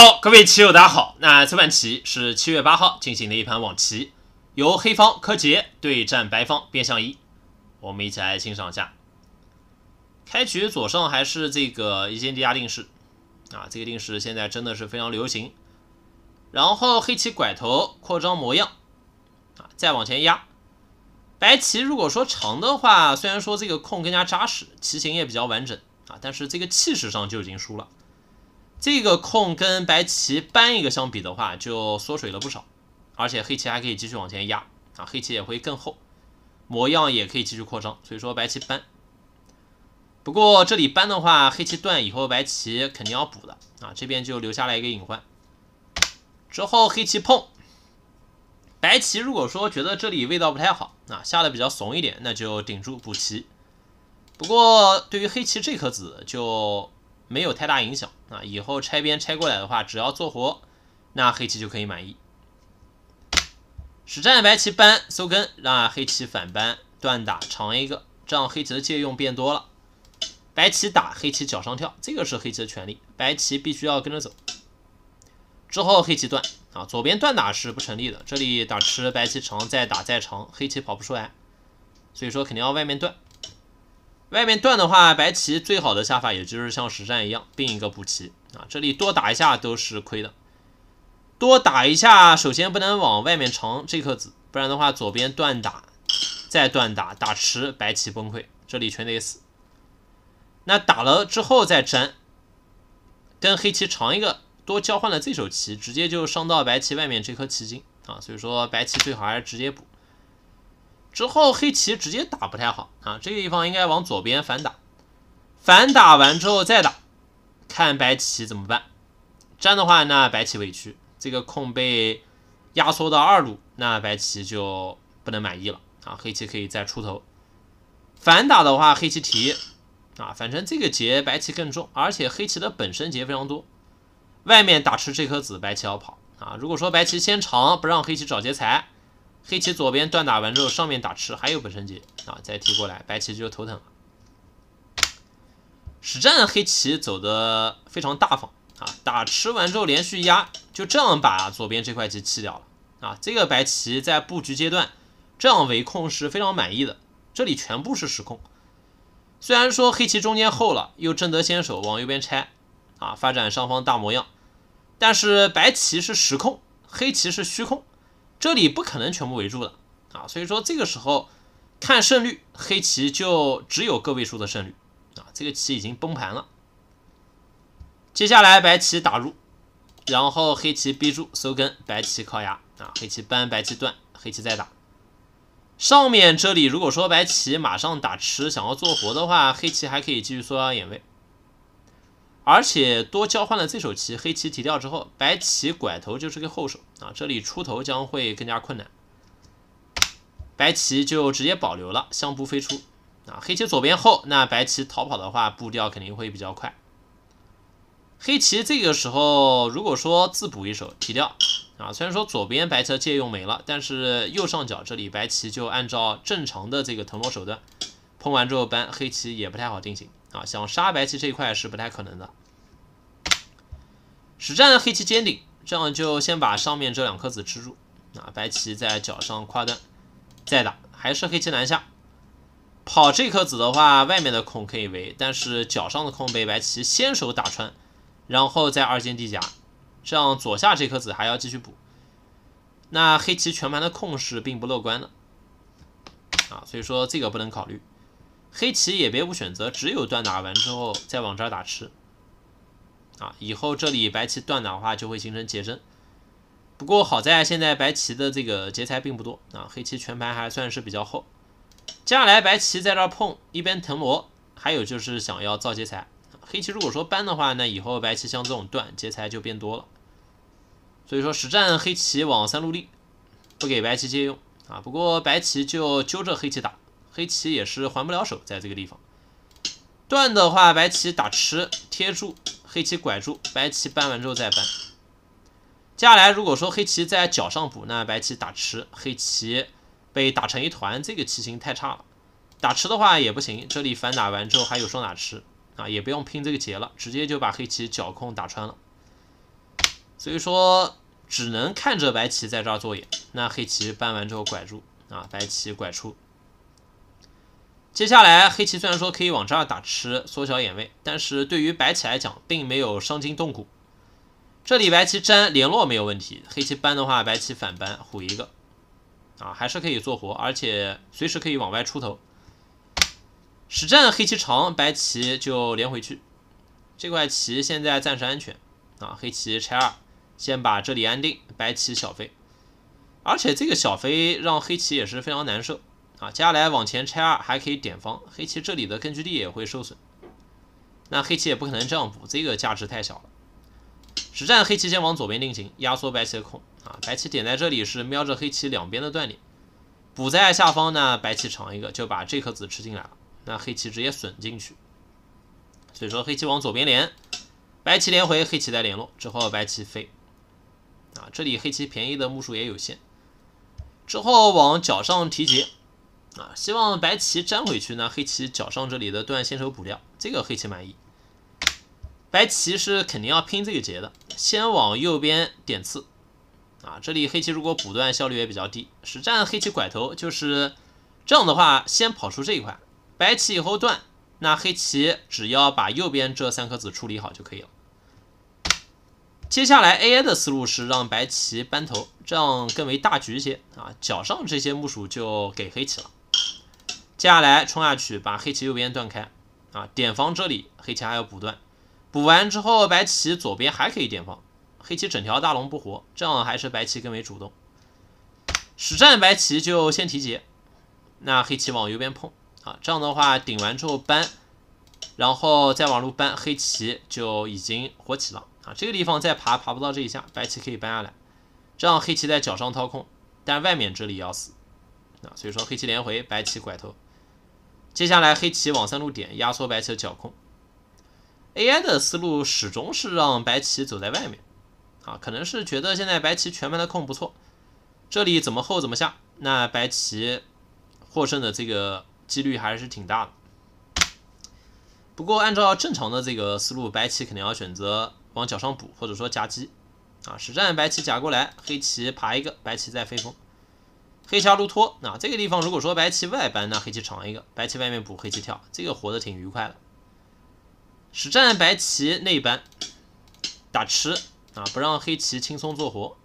好，各位棋友，大家好。那这盘棋是七月八号进行的一盘网棋，由黑方柯洁对战白方边相一，我们一起来欣赏一下。开局左上还是这个一间地下定式，啊，这个定式现在真的是非常流行。然后黑棋拐头扩张模样，啊，再往前压。白棋如果说长的话，虽然说这个空更加扎实，棋形也比较完整，啊，但是这个气势上就已经输了。这个空跟白棋搬一个相比的话，就缩水了不少，而且黑棋还可以继续往前压啊，黑棋也会更厚，模样也可以继续扩张，所以说白棋搬。不过这里搬的话，黑棋断以后白棋肯定要补的啊，这边就留下来一个隐患。之后黑棋碰，白棋如果说觉得这里味道不太好，啊，下的比较怂一点，那就顶住补棋。不过对于黑棋这颗子就。没有太大影响啊！以后拆边拆过来的话，只要做活，那黑棋就可以满意。实战白棋扳搜根，让黑棋反扳断打长一个，这样黑棋的借用变多了。白棋打黑棋脚上跳，这个是黑棋的权利，白棋必须要跟着走。之后黑棋断啊，左边断打是不成立的，这里打吃白棋长再打再长，黑棋跑不出来，所以说肯定要外面断。外面断的话，白棋最好的下法也就是像实战一样并一个补棋啊。这里多打一下都是亏的，多打一下首先不能往外面长这颗子，不然的话左边断打再断打打迟白棋崩溃，这里全得死。那打了之后再粘，跟黑棋长一个多交换了这手棋，直接就伤到白棋外面这颗棋筋啊。所以说白棋最好还是直接补。之后黑棋直接打不太好啊，这个地方应该往左边反打，反打完之后再打，看白棋怎么办。这样的话，那白棋委屈，这个空被压缩到二路，那白棋就不能满意了啊。黑棋可以再出头，反打的话黑棋提啊，反正这个劫白棋更重，而且黑棋的本身劫非常多，外面打吃这颗子，白棋要跑啊。如果说白棋先长，不让黑棋找劫财。黑棋左边断打完之后，上面打吃还有本胜棋啊，再提过来，白棋就头疼了。实战黑棋走的非常大方啊，打吃完之后连续压，就这样把左边这块棋弃掉了啊。这个白棋在布局阶段这样围控是非常满意的，这里全部是实控。虽然说黑棋中间厚了，又争得先手往右边拆啊，发展上方大模样，但是白棋是实控，黑棋是虚控。这里不可能全部围住的啊，所以说这个时候看胜率，黑棋就只有个位数的胜率啊，这个棋已经崩盘了。接下来白棋打入，然后黑棋逼住收根，白棋靠压啊，黑棋扳，白棋断，黑棋再打。上面这里如果说白棋马上打吃，想要做活的话，黑棋还可以继续缩小眼位，而且多交换了这手棋，黑棋提掉之后，白棋拐头就是个后手。啊，这里出头将会更加困难，白棋就直接保留了，相扑飞出。啊，黑棋左边厚，那白棋逃跑的话步调肯定会比较快。黑棋这个时候如果说自补一手提掉，啊，虽然说左边白车借用没了，但是右上角这里白棋就按照正常的这个腾挪手段，碰完之后搬，黑棋也不太好进行。啊，想杀白棋这一块是不太可能的。实战黑棋坚顶。这样就先把上面这两颗子吃住，啊，白棋在角上跨断，再打，还是黑棋南下，跑这颗子的话，外面的空可以围，但是脚上的空被白棋先手打穿，然后再二进地夹，这样左下这颗子还要继续补，那黑棋全盘的控势并不乐观的，啊，所以说这个不能考虑，黑棋也别无选择，只有断打完之后再往这儿打吃。啊，以后这里白棋断的话，就会形成劫争。不过好在现在白棋的这个劫材并不多啊，黑棋全盘还算是比较厚。接下来白棋在这碰，一边腾挪，还有就是想要造劫材。黑棋如果说搬的话那以后白棋像这种断劫材就变多了。所以说实战黑棋往三路立，不给白棋借用啊。不过白棋就揪着黑棋打，黑棋也是还不了手，在这个地方断的话，白棋打吃贴住。黑棋拐住，白棋搬完之后再搬。接下来如果说黑棋在角上补，那白棋打吃，黑棋被打成一团，这个棋形太差了。打吃的话也不行，这里反打完之后还有双打吃啊，也不用拼这个劫了，直接就把黑棋角控打穿了。所以说只能看着白棋在这儿做眼，那黑棋搬完之后拐住啊，白棋拐出。接下来黑棋虽然说可以往这儿打吃，缩小眼位，但是对于白棋来讲，并没有伤筋动骨。这里白棋粘联络没有问题，黑棋搬的话，白棋反搬，虎一个，啊，还是可以做活，而且随时可以往外出头。实战黑棋长，白棋就连回去。这块棋现在暂时安全，啊，黑棋拆二，先把这里安定，白棋小飞，而且这个小飞让黑棋也是非常难受。啊，接下来往前拆二还可以点方，黑棋这里的根据地也会受损。那黑棋也不可能这样补，这个价值太小了。实战黑棋先往左边定型，压缩白棋的空。啊，白棋点在这里是瞄着黑棋两边的断点，补在下方呢，白棋长一个就把这颗子吃进来了。那黑棋直接损进去，所以说黑棋往左边连，白棋连回，黑棋再联络之后白棋飞。啊，这里黑棋便宜的目数也有限，之后往角上提劫。啊，希望白棋粘回去，那黑棋脚上这里的断先手补掉，这个黑棋满意。白棋是肯定要拼这个劫的，先往右边点刺。啊，这里黑棋如果补断效率也比较低，实战黑棋拐头就是这样的话，先跑出这一块，白棋以后断，那黑棋只要把右边这三颗子处理好就可以了。接下来 AI 的思路是让白棋扳头，这样更为大局一些啊，脚上这些木薯就给黑棋了。接下来冲下去，把黑棋右边断开啊！点防这里，黑棋还要补断，补完之后白棋左边还可以点防，黑棋整条大龙不活，这样还是白棋更为主动。实战白棋就先提劫，那黑棋往右边碰啊，这样的话顶完之后搬，然后再往路搬，黑棋就已经活起了啊！这个地方再爬爬不到这一下，白棋可以搬下来，这样黑棋在角上掏空，但外面这里要死啊，所以说黑棋连回，白棋拐头。接下来黑棋往三路点压缩白棋的角控，AI 的思路始终是让白棋走在外面啊，可能是觉得现在白棋全盘的控不错，这里怎么厚怎么下，那白棋获胜的这个几率还是挺大的。不过按照正常的这个思路，白棋肯定要选择往脚上补或者说夹击啊，实战白棋夹过来，黑棋爬一个，白棋再飞空。黑下路托，那这个地方如果说白棋外搬，那黑棋长一个，白棋外面补，黑棋跳，这个活的挺愉快的。实战白棋内扳打吃啊，不让黑棋轻松做活。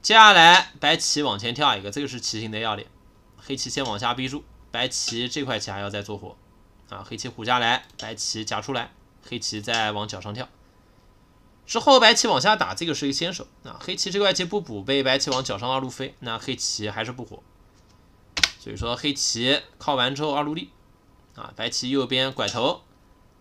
接下来白棋往前跳一个，这个是棋形的要点。黑棋先往下逼住，白棋这块棋还要再做活啊。黑棋虎下来，白棋夹出来，黑棋再往角上跳。之后白棋往下打，这个是一个先手。那黑棋这个外棋不补，被白棋往脚上二路飞，那黑棋还是不活。所以说黑棋靠完之后二路立，啊，白棋右边拐头，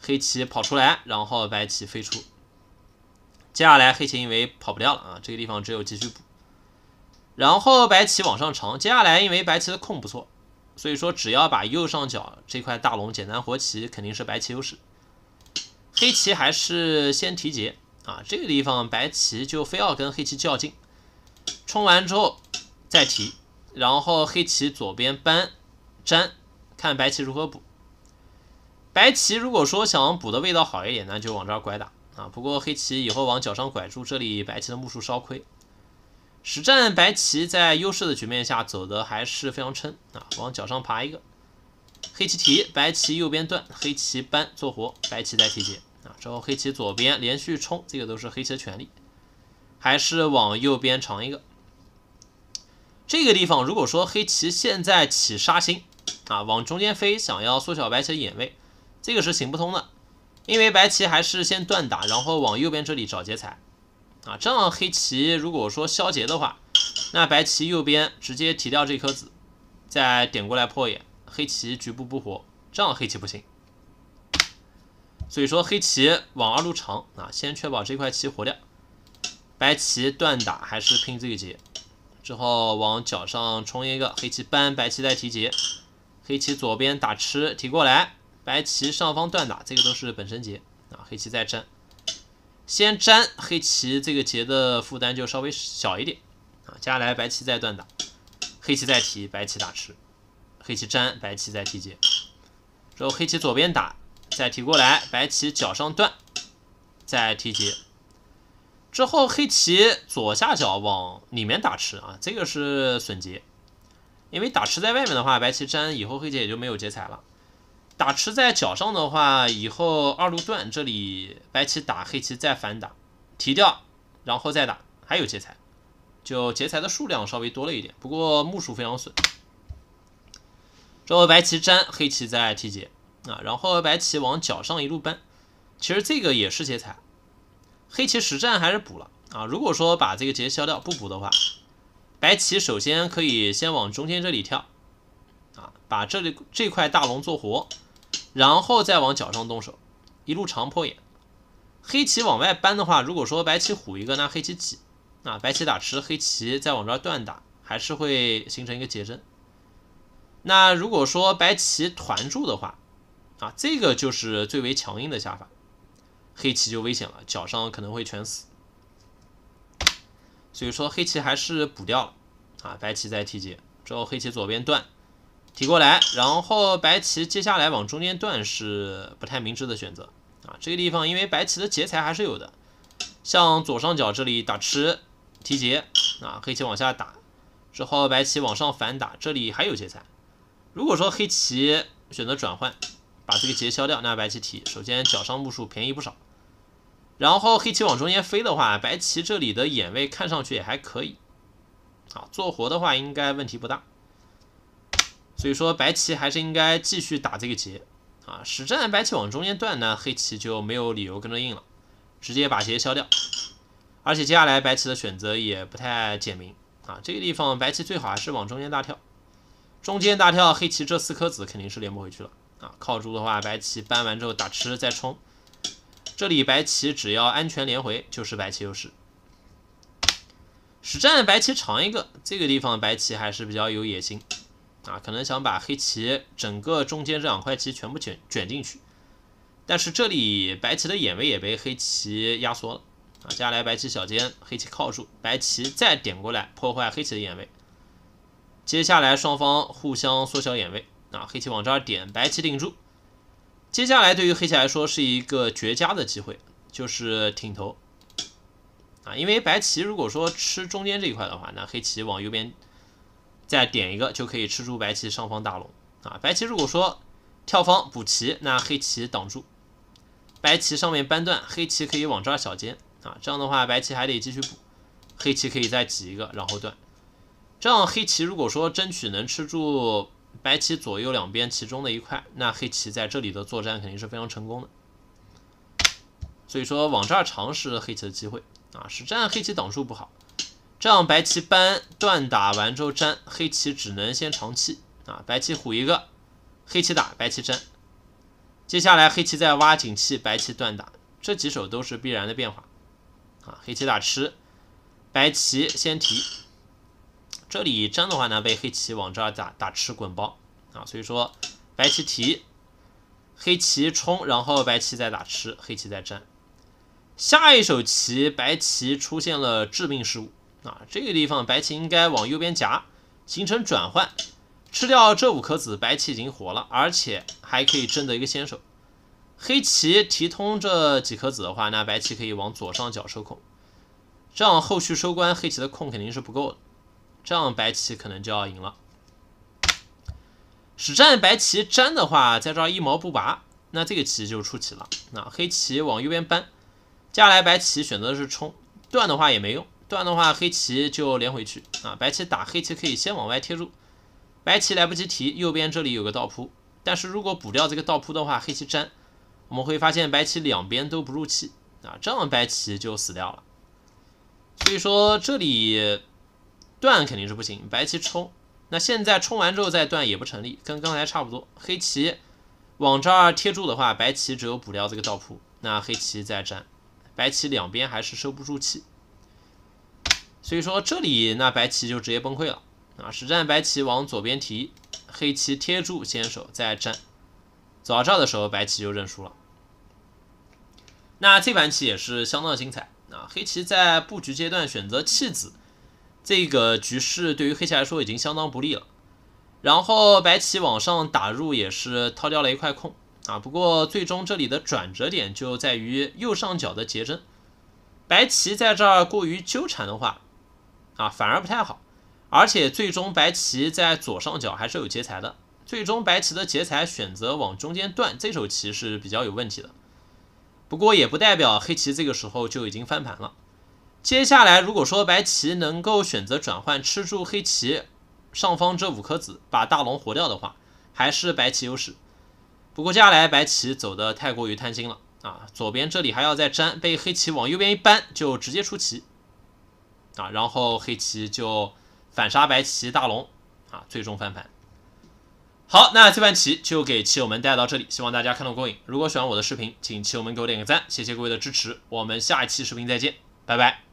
黑棋跑出来，然后白棋飞出。接下来黑棋因为跑不掉了啊，这个地方只有继续补。然后白棋往上长，接下来因为白棋的控不错，所以说只要把右上角这块大龙简单活棋，肯定是白棋优势。黑棋还是先提劫。啊，这个地方白棋就非要跟黑棋较劲，冲完之后再提，然后黑棋左边搬粘，看白棋如何补。白棋如果说想补的味道好一点呢，就往这儿拐打啊。不过黑棋以后往角上拐住，这里白棋的目数稍亏。实战白棋在优势的局面下走的还是非常撑啊，往角上爬一个。黑棋提，白棋右边断，黑棋搬做活，白棋再提劫。之后黑棋左边连续冲，这个都是黑棋的权利。还是往右边长一个。这个地方如果说黑棋现在起杀心，啊，往中间飞，想要缩小白棋的眼位，这个是行不通的，因为白棋还是先断打，然后往右边这里找劫材，啊，这样黑棋如果说消劫的话，那白棋右边直接提掉这颗子，再点过来破眼，黑棋局部不活，这样黑棋不行。所以说黑棋往二路长啊，先确保这块棋活掉。白棋断打还是拼这个劫，之后往角上冲一个黑棋搬，白棋再提劫。黑棋左边打吃提过来，白棋上方断打，这个都是本身劫啊。黑棋再粘，先粘黑棋这个劫的负担就稍微小一点啊。接下来白棋再断打，黑棋再提，白棋打吃，黑棋粘，白棋再提劫，之后黑棋左边打。再提过来，白棋角上断，再提劫，之后黑棋左下角往里面打吃啊，这个是损劫，因为打吃在外面的话，白棋粘以后黑棋也就没有劫财了。打吃在角上的话，以后二路断，这里白棋打黑棋再反打，提掉，然后再打，还有劫财，就劫财的数量稍微多了一点，不过目数非常损。之后白棋粘，黑棋再提劫。啊，然后白棋往角上一路扳，其实这个也是劫财，黑棋实战还是补了啊。如果说把这个劫消掉不补的话，白棋首先可以先往中间这里跳，啊，把这里这块大龙做活，然后再往角上动手，一路长破眼。黑棋往外扳的话，如果说白棋虎一个，那黑棋挤，啊，白棋打吃，黑棋再往这儿断打，还是会形成一个劫争。那如果说白棋团住的话，啊，这个就是最为强硬的下法，黑棋就危险了，角上可能会全死。所以说黑棋还是补掉啊，白棋再提劫之后，黑棋左边断提过来，然后白棋接下来往中间断是不太明智的选择啊。这个地方因为白棋的劫材还是有的，像左上角这里打吃提劫啊，黑棋往下打之后，白棋往上反打，这里还有劫材。如果说黑棋选择转换。把这个劫消掉，那白棋提，首先脚上目数便宜不少。然后黑棋往中间飞的话，白棋这里的眼位看上去也还可以，啊，做活的话应该问题不大。所以说白棋还是应该继续打这个劫啊。实战白棋往中间断呢，黑棋就没有理由跟着应了，直接把劫消掉。而且接下来白棋的选择也不太简明啊，这个地方白棋最好还是往中间大跳，中间大跳黑棋这四颗子肯定是连不回去了。啊，靠住的话，白棋搬完之后打吃再冲，这里白棋只要安全连回就是白棋优势。实战白棋长一个，这个地方白棋还是比较有野心，啊，可能想把黑棋整个中间这两块棋全部卷卷进去。但是这里白棋的眼位也被黑棋压缩了，啊，接下来白棋小尖黑棋靠住，白棋再点过来破坏黑棋的眼位，接下来双方互相缩小眼位。啊，黑棋往这儿点，白棋顶住。接下来对于黑棋来说是一个绝佳的机会，就是挺头。啊，因为白棋如果说吃中间这一块的话，那黑棋往右边再点一个就可以吃住白棋上方大龙。啊，白棋如果说跳方补棋，那黑棋挡住，白棋上面扳断，黑棋可以往这儿小尖。啊，这样的话白棋还得继续补，黑棋可以再挤一个，然后断。这样黑棋如果说争取能吃住。白棋左右两边其中的一块，那黑棋在这里的作战肯定是非常成功的。所以说往这儿尝试黑棋的机会啊，实战黑棋挡住不好。这样白棋扳断打完之后粘，黑棋只能先长气啊。白棋虎一个，黑棋打白棋粘。接下来黑棋再挖井气，白棋断打，这几手都是必然的变化啊。黑棋打吃，白棋先提。这里粘的话呢，被黑棋往这儿打打吃滚包啊，所以说白棋提，黑棋冲，然后白棋再打吃，黑棋再粘。下一手棋，白棋出现了致命失误啊！这个地方白棋应该往右边夹，形成转换，吃掉这五颗子，白棋已经活了，而且还可以争得一个先手。黑棋提通这几颗子的话，那白棋可以往左上角收控，这样后续收官黑棋的控肯定是不够的。这样白棋可能就要赢了。使战白棋粘的话，在这儿一毛不拔，那这个棋就出棋了。那黑棋往右边搬，接下来白棋选择是冲断的话也没用，断的话黑棋就连回去啊。白棋打黑棋可以先往外贴住，白棋来不及提，右边这里有个倒扑，但是如果补掉这个倒扑的话，黑棋粘，我们会发现白棋两边都不入气啊，这样白棋就死掉了。所以说这里。断肯定是不行，白棋冲，那现在冲完之后再断也不成立，跟刚才差不多。黑棋往这儿贴住的话，白棋只有补掉这个倒扑，那黑棋再占，白棋两边还是收不住气，所以说这里那白棋就直接崩溃了。啊，实战白棋往左边提，黑棋贴住先手再占，走到这儿的时候白棋就认输了。那这盘棋也是相当精彩，啊，黑棋在布局阶段选择弃子。这个局势对于黑棋来说已经相当不利了，然后白棋往上打入也是掏掉了一块空啊。不过最终这里的转折点就在于右上角的结针，白棋在这儿过于纠缠的话啊反而不太好，而且最终白棋在左上角还是有劫财的。最终白棋的劫财选择往中间断，这手棋是比较有问题的。不过也不代表黑棋这个时候就已经翻盘了。接下来，如果说白棋能够选择转换吃住黑棋上方这五颗子，把大龙活掉的话，还是白棋优势。不过接下来白棋走的太过于贪心了啊，左边这里还要再粘，被黑棋往右边一扳就直接出棋啊，然后黑棋就反杀白棋大龙啊，最终翻盘。好，那这盘棋就给棋友们带到这里，希望大家看到过瘾。如果喜欢我的视频，请棋友们给我点个赞，谢谢各位的支持。我们下一期视频再见，拜拜。